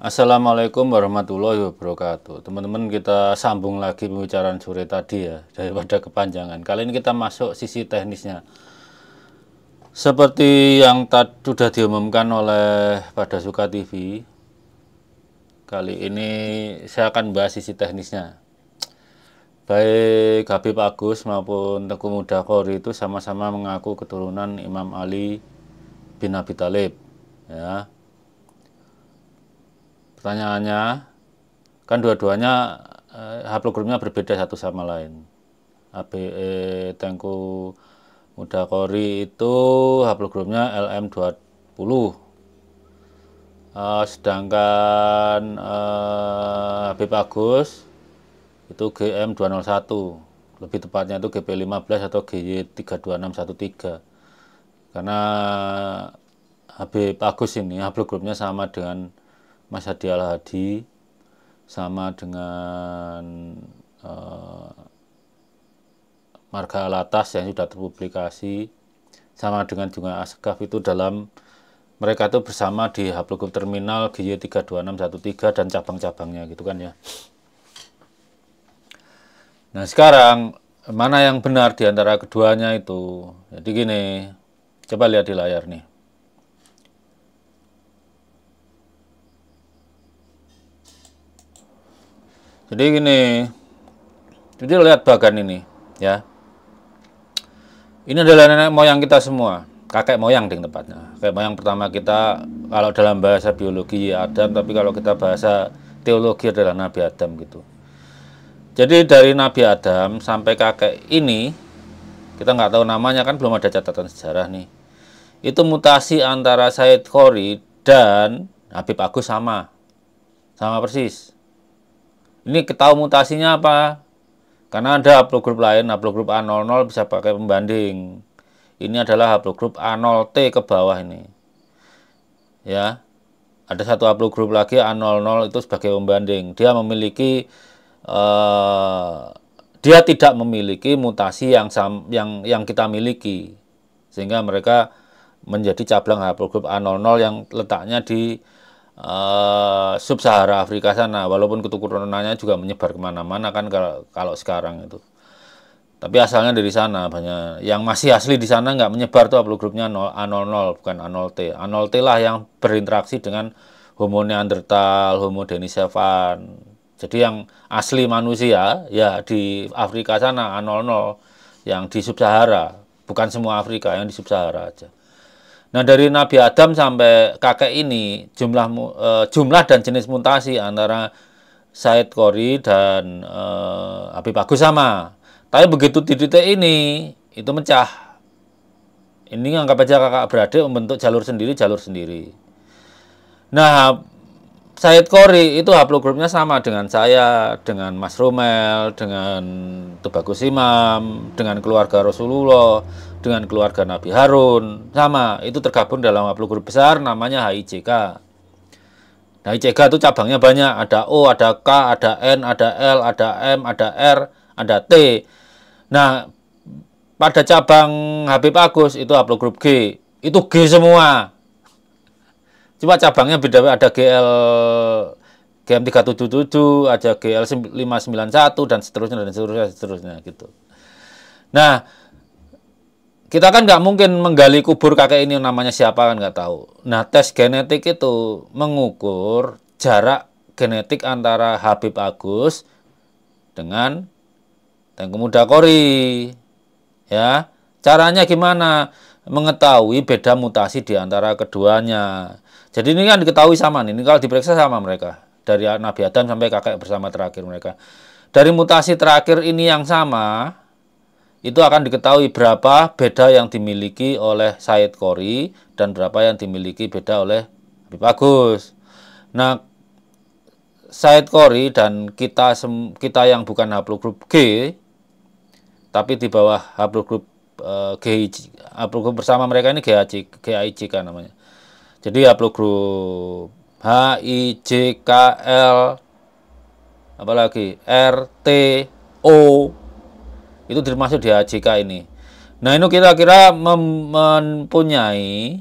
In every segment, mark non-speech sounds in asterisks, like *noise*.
Assalamualaikum warahmatullahi wabarakatuh Teman-teman kita sambung lagi pembicaraan sore tadi ya Daripada kepanjangan Kali ini kita masuk sisi teknisnya Seperti yang tadi sudah diumumkan oleh pada Suka TV Kali ini saya akan bahas sisi teknisnya Baik Habib Agus maupun Teguh Muda Kori itu sama-sama mengaku keturunan Imam Ali bin Abi Talib ya Pertanyaannya, kan dua-duanya eh, haplogrupnya berbeda satu sama lain. ABE Tengku Muda Kori itu haplogrupnya LM20. Uh, eh, sedangkan uh, Habib Agus itu GM201 lebih tepatnya itu GP15 atau GY32613 karena Habib Agus ini haplogrupnya sama dengan Mas Hadi Al Hadi sama dengan uh, Marga Alatas yang sudah terpublikasi sama dengan juga Askaf itu dalam mereka itu bersama di Haplogroup Terminal GY32613 dan cabang-cabangnya gitu kan ya. Nah sekarang mana yang benar di antara keduanya itu? Jadi gini, coba lihat di layar nih. Jadi gini, jadi lihat bagan ini, ya. Ini adalah nenek moyang kita semua, kakek moyang di tempatnya. Kakek moyang pertama kita kalau dalam bahasa biologi ya Adam, tapi kalau kita bahasa teologi adalah Nabi Adam gitu. Jadi dari Nabi Adam sampai kakek ini, kita nggak tahu namanya kan belum ada catatan sejarah nih. Itu mutasi antara Said Khori dan Habib Agus sama, sama persis. Ini ketahui mutasinya apa? Karena ada haplogroup lain, haplogroup A00 bisa pakai pembanding. Ini adalah haplogroup A0T ke bawah ini. Ya. Ada satu haplogroup lagi A00 itu sebagai pembanding. Dia memiliki uh, dia tidak memiliki mutasi yang yang yang kita miliki sehingga mereka menjadi cabang haplogroup A00 yang letaknya di uh, sub-Sahara Afrika sana, walaupun keturunannya juga menyebar kemana-mana kan kalau, sekarang itu. Tapi asalnya dari sana banyak. Yang masih asli di sana nggak menyebar tuh grupnya A00 bukan A0T. A0T lah yang berinteraksi dengan Homo Neanderthal, Homo Denisovan. Jadi yang asli manusia ya di Afrika sana A00 yang di sub-Sahara, bukan semua Afrika yang di sub-Sahara aja. Nah dari Nabi Adam sampai kakek ini jumlah uh, eh, jumlah dan jenis mutasi antara Said Kori dan uh, eh, Abi Bagus sama. Tapi begitu di titik ini itu mecah. Ini anggap aja kakak beradik membentuk jalur sendiri jalur sendiri. Nah Said Kori itu haplo grupnya sama dengan saya, dengan Mas Romel, dengan Tubagus Imam, dengan keluarga Rasulullah, dengan keluarga Nabi Harun. Sama, itu tergabung dalam haplo grup besar namanya HICK. Nah HICK itu cabangnya banyak, ada O, ada K, ada N, ada L, ada M, ada R, ada T. Nah, pada cabang Habib Agus itu haplo grup G. Itu G semua. Cuma cabangnya beda ada GL GM377, ada GL591 dan seterusnya dan seterusnya seterusnya gitu. Nah, kita kan nggak mungkin menggali kubur kakek ini namanya siapa kan nggak tahu. Nah, tes genetik itu mengukur jarak genetik antara Habib Agus dengan Tengku Muda Kori. Ya, caranya gimana? mengetahui beda mutasi di antara keduanya. Jadi ini kan diketahui sama nih, ini kalau diperiksa sama mereka. Dari Nabi Adam sampai kakek bersama terakhir mereka. Dari mutasi terakhir ini yang sama, itu akan diketahui berapa beda yang dimiliki oleh Said Kori dan berapa yang dimiliki beda oleh Habib Agus. Nah, Said Kori dan kita kita yang bukan Haplogroup G tapi di bawah Haplogroup uh, eh, GIC, upload group bersama mereka ini GIC, kan namanya. Jadi upload grup H I J K L apalagi R T O itu termasuk di HJK ini. Nah, ini kira-kira mempunyai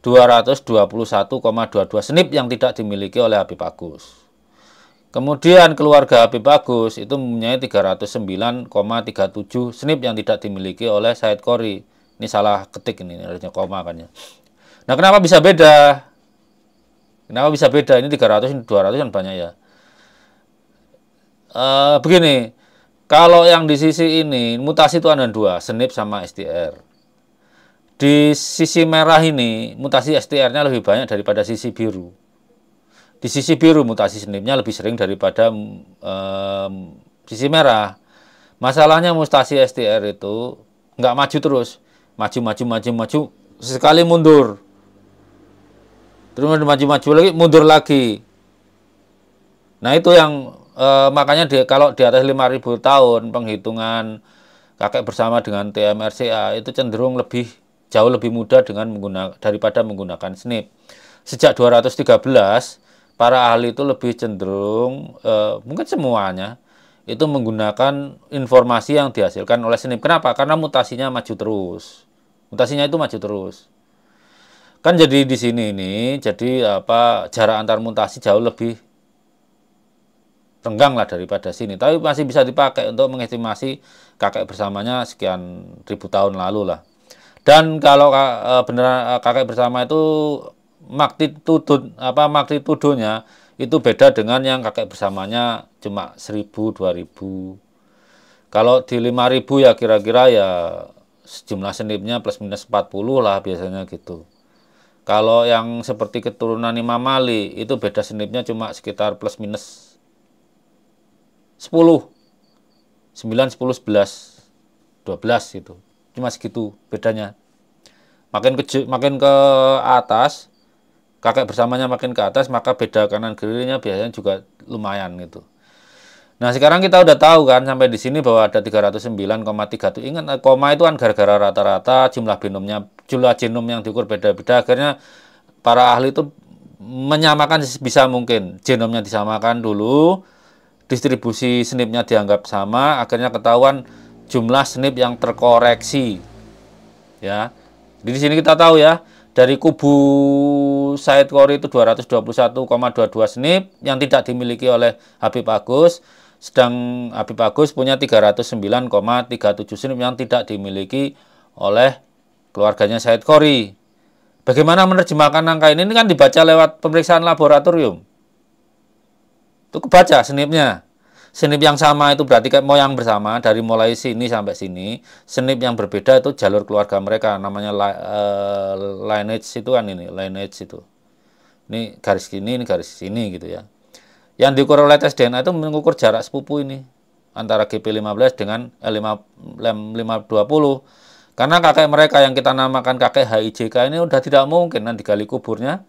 221,22 snip yang tidak dimiliki oleh Habib Agus. Kemudian keluarga Habib Agus itu mempunyai 309,37 snip yang tidak dimiliki oleh Said Kori. Ini salah ketik ini, harusnya koma kan ya. Nah, kenapa bisa beda? Kenapa bisa beda? Ini 300, ini 200 kan banyak ya. E, begini, kalau yang di sisi ini, mutasi itu ada dua, snip sama STR. Di sisi merah ini, mutasi STR-nya lebih banyak daripada sisi biru. Di sisi biru mutasi snipnya lebih sering daripada um, sisi merah. Masalahnya mutasi STR itu nggak maju terus. Maju, maju, maju, maju. Sekali mundur. Terus maju-maju lagi, mundur lagi. Nah itu yang eh, makanya di, kalau di atas 5.000 tahun penghitungan kakek bersama dengan TMRCA itu cenderung lebih jauh lebih mudah dengan menggunakan daripada menggunakan snip Sejak 213 para ahli itu lebih cenderung e, mungkin semuanya itu menggunakan informasi yang dihasilkan oleh SNIP. Kenapa? Karena mutasinya maju terus. Mutasinya itu maju terus. Kan jadi di sini ini jadi apa jarak antar mutasi jauh lebih renggang lah daripada sini. Tapi masih bisa dipakai untuk mengestimasi kakek bersamanya sekian ribu tahun lalu lah. Dan kalau eh, benar eh, kakek bersama itu magnitudo apa magnitudonya itu beda dengan yang kakek bersamanya cuma 1000 2000 kalau di 5000 ya kira-kira ya sejumlah senipnya plus minus 40 lah biasanya gitu kalau yang seperti keturunan Imam Mali itu beda senipnya cuma sekitar plus minus 10 9 10 11 12 gitu cuma segitu bedanya makin ke makin ke atas kakek bersamanya makin ke atas, maka beda kanan kirinya biasanya juga lumayan gitu. Nah, sekarang kita udah tahu kan sampai di sini bahwa ada 309,37. Ingat eh, koma itu kan gara-gara rata-rata jumlah binomnya, jumlah genom yang diukur beda-beda. Akhirnya para ahli itu menyamakan bisa mungkin. Genomnya disamakan dulu, distribusi snipnya dianggap sama, akhirnya ketahuan jumlah snip yang terkoreksi. Ya. di sini kita tahu ya, dari kubu Said Kori itu 221,22 snip yang tidak dimiliki oleh Habib Agus sedang Habib Agus punya 309,37 snip yang tidak dimiliki oleh keluarganya Said Kori bagaimana menerjemahkan angka ini ini kan dibaca lewat pemeriksaan laboratorium itu kebaca snipnya Senip yang sama itu berarti kayak moyang bersama dari mulai sini sampai sini. Senip yang berbeda itu jalur keluarga mereka namanya uh, lineage itu kan ini, lineage itu. Ini garis sini, ini garis sini gitu ya. Yang diukur oleh tes DNA itu mengukur jarak sepupu ini antara GP15 dengan L520. Karena kakek mereka yang kita namakan kakek HIJK ini udah tidak mungkin nanti digali kuburnya.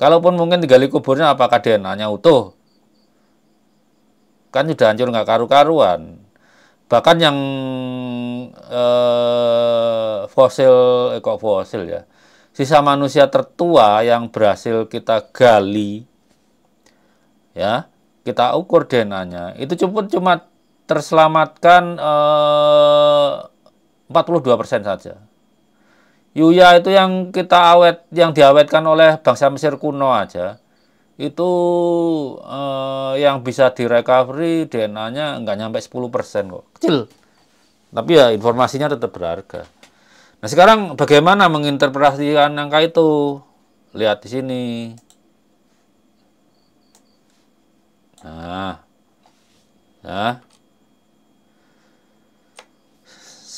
Kalaupun mungkin digali kuburnya apakah DNA-nya utuh? kan sudah hancur nggak karu-karuan bahkan yang eh, fosil eh, kok fosil ya sisa manusia tertua yang berhasil kita gali ya kita ukur DNA-nya itu cuma cuma terselamatkan eh, 42% saja Yuya itu yang kita awet yang diawetkan oleh bangsa Mesir kuno aja itu eh, yang bisa di recovery DNA-nya nggak nyampe 10% kok. Kecil. Tapi ya informasinya tetap berharga. Nah, sekarang bagaimana menginterpretasikan angka itu? Lihat di sini. Nah. Nah.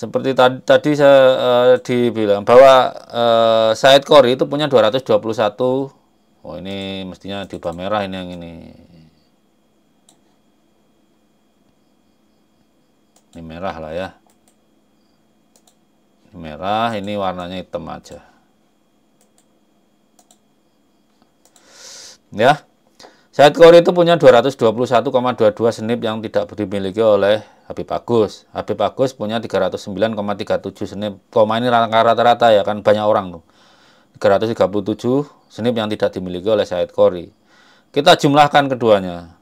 seperti tadi, tadi saya uh, dibilang bahwa uh, eh, side core itu punya 221 oh ini mestinya diubah merah ini yang ini ini merah lah ya ini merah ini warnanya hitam aja ya Said Kori itu punya 221,22 senip yang tidak dimiliki oleh Habib Agus. Habib Agus punya 309,37 senip. Koma ini rata-rata ya kan banyak orang tuh. 337 senip yang tidak dimiliki oleh Syed Kori. Kita jumlahkan keduanya.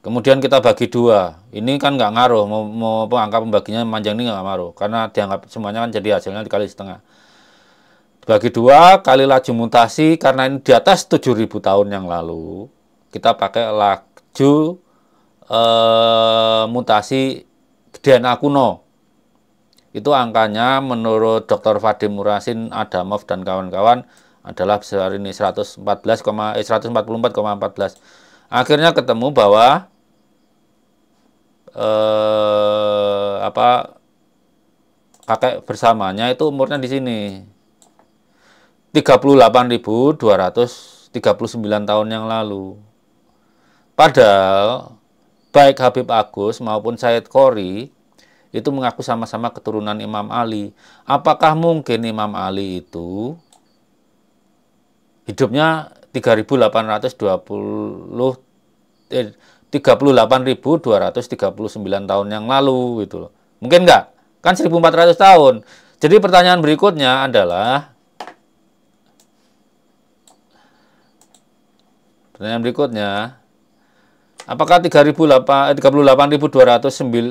Kemudian kita bagi dua. Ini kan nggak ngaruh, mau, mau angka pembaginya panjang ini nggak ngaruh, karena dianggap semuanya kan jadi hasilnya dikali setengah. Bagi dua kali laju mutasi, karena ini di atas 7.000 tahun yang lalu, kita pakai laju eh, mutasi DNA kuno itu angkanya menurut Dr. Fadim Murasin, Adamov dan kawan-kawan adalah besar ini 114, eh, 144,14. Akhirnya ketemu bahwa eh, apa kakek bersamanya itu umurnya di sini 38.239 tahun yang lalu. Padahal baik Habib Agus maupun Said Kori itu mengaku sama-sama keturunan Imam Ali. Apakah mungkin Imam Ali itu hidupnya 3820 eh 38.239 tahun yang lalu gitu loh. Mungkin enggak? Kan 1400 tahun. Jadi pertanyaan berikutnya adalah pertanyaan berikutnya Apakah 38.239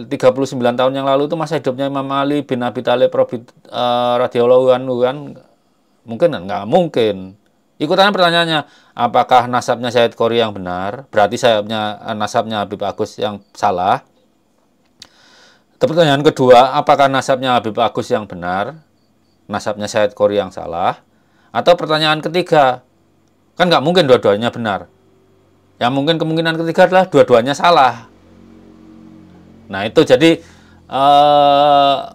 eh, tahun yang lalu itu masa hidupnya Imam Ali bin Abi Talib uh, eh, radhiyallahu anhu kan? Mungkin nggak mungkin. Ikutannya pertanyaannya, apakah nasabnya Syed Kori yang benar? Berarti sayapnya eh, nasabnya Habib Agus yang salah. Pertanyaan kedua, apakah nasabnya Habib Agus yang benar? Nasabnya Syed Kori yang salah? Atau pertanyaan ketiga, kan nggak mungkin dua-duanya benar. Yang mungkin kemungkinan ketiga adalah dua-duanya salah. Nah itu jadi uh,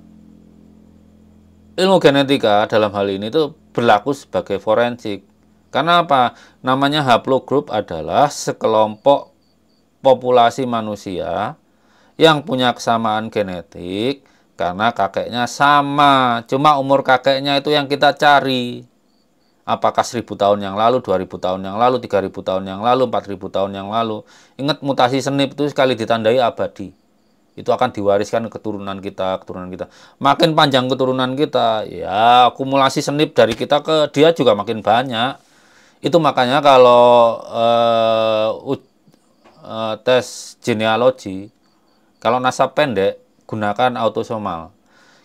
ilmu genetika dalam hal ini itu berlaku sebagai forensik. Karena apa? Namanya haplogroup adalah sekelompok populasi manusia yang punya kesamaan genetik karena kakeknya sama. Cuma umur kakeknya itu yang kita cari. Apakah 1000 tahun yang lalu, 2000 tahun yang lalu, 3000 tahun yang lalu, 4000 tahun yang lalu. Ingat mutasi senip itu sekali ditandai abadi. Itu akan diwariskan keturunan kita, keturunan kita. Makin panjang keturunan kita, ya akumulasi senip dari kita ke dia juga makin banyak. Itu makanya kalau eh, uh tes genealogi, kalau nasab pendek, gunakan autosomal.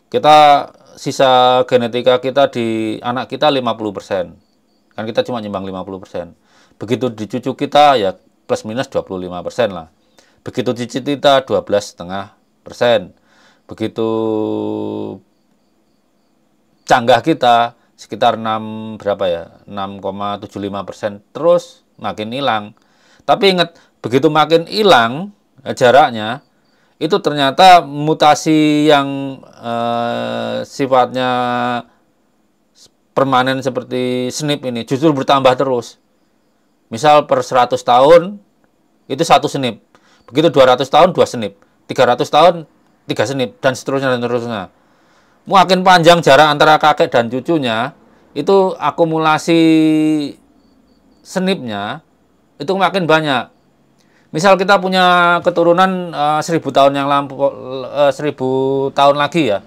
Kita sisa genetika kita di anak kita 50%. Kan kita cuma puluh 50%. Begitu di cucu kita ya plus minus 25% lah. Begitu dua belas kita 12,5%. Begitu canggah kita sekitar 6 berapa ya 6,75 persen terus makin hilang tapi ingat begitu makin hilang eh, jaraknya itu ternyata mutasi yang eh, sifatnya permanen seperti SNP ini justru bertambah terus. Misal per 100 tahun itu satu SNP. Begitu 200 tahun dua SNP, 300 tahun tiga SNP dan seterusnya dan seterusnya. Makin panjang jarak antara kakek dan cucunya, itu akumulasi SNP-nya itu makin banyak misal kita punya keturunan eh, seribu tahun yang lampau eh, seribu tahun lagi ya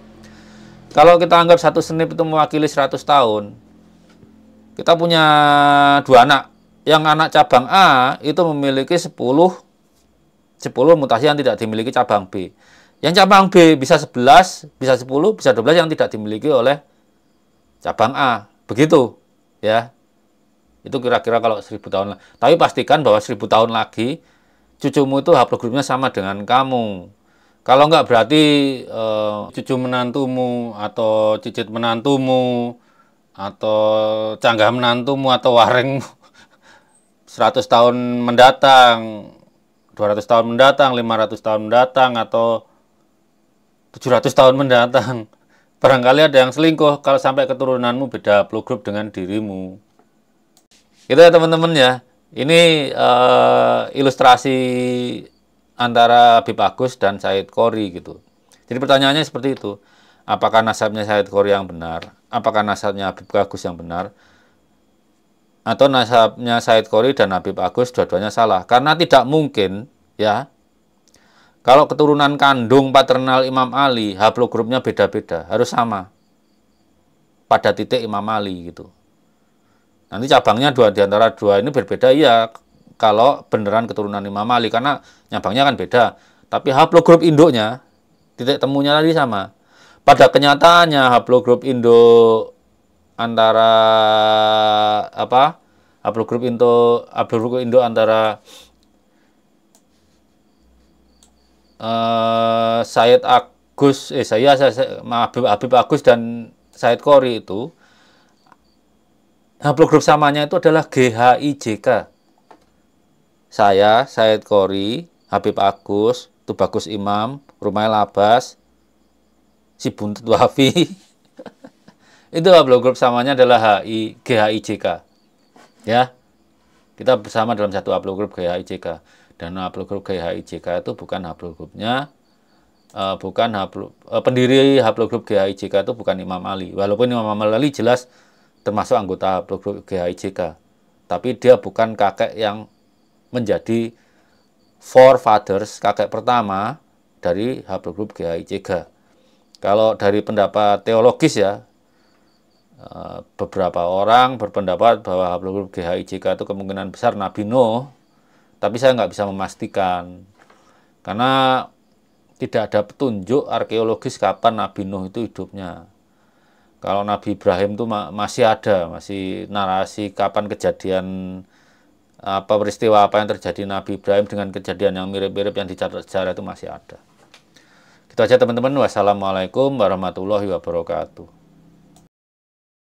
kalau kita anggap satu senip itu mewakili 100 tahun kita punya dua anak yang anak cabang A itu memiliki 10 10 mutasi yang tidak dimiliki cabang B yang cabang B bisa 11 bisa 10 bisa 12 yang tidak dimiliki oleh cabang A begitu ya itu kira-kira kalau 1000 tahun tapi pastikan bahwa 1000 tahun lagi cucumu itu haplogrupnya sama dengan kamu. Kalau enggak berarti e, cucu menantumu atau cicit menantumu atau canggah menantumu atau wareng 100 *laughs* tahun mendatang, 200 tahun mendatang, 500 tahun mendatang atau 700 tahun mendatang. *laughs* Barangkali ada yang selingkuh kalau sampai keturunanmu beda haplogrup dengan dirimu. Itu ya teman-teman ya. Ini uh, ilustrasi antara Habib Agus dan Said Kori gitu. Jadi pertanyaannya seperti itu. Apakah nasabnya Said Kori yang benar? Apakah nasabnya Habib Agus yang benar? Atau nasabnya Said Kori dan Habib Agus dua-duanya salah? Karena tidak mungkin ya. Kalau keturunan kandung paternal Imam Ali, haplogrupnya beda-beda, harus sama. Pada titik Imam Ali gitu. Nanti cabangnya dua di antara dua ini berbeda ya kalau beneran keturunan Imam Ali karena nyabangnya kan beda. Tapi haplogroup induknya titik temunya tadi sama. Pada kenyataannya haplogroup induk antara apa? Haplogroup induk haplogroup induk antara uh, Said Agus eh saya, saya, saya Habib, Habib Agus dan Said Kori itu Nah, grup samanya itu adalah GHIJK. Saya, Said Kori, Habib Agus, Tubagus Imam, Rumail Abbas, si Buntut Wafi. *laughs* itu grup samanya adalah HI, GHIJK. Ya. Kita bersama dalam satu grup GHIJK. Dan grup GHIJK itu bukan haplogrupnya uh, eh, bukan haplo, uh, eh, pendiri haplogroup GHIJK itu bukan Imam Ali. Walaupun Imam Ali jelas termasuk anggota produk GHIJK. Tapi dia bukan kakek yang menjadi fathers, kakek pertama dari Habib Group GHIJK. Kalau dari pendapat teologis ya, eh, beberapa orang berpendapat bahwa Habib Group GHIJK itu kemungkinan besar Nabi Nuh, tapi saya nggak bisa memastikan. Karena tidak ada petunjuk arkeologis kapan Nabi Nuh itu hidupnya kalau Nabi Ibrahim itu masih ada, masih narasi kapan kejadian apa peristiwa apa yang terjadi Nabi Ibrahim dengan kejadian yang mirip-mirip yang dicatat sejarah itu masih ada. Itu aja teman-teman. Wassalamualaikum warahmatullahi wabarakatuh.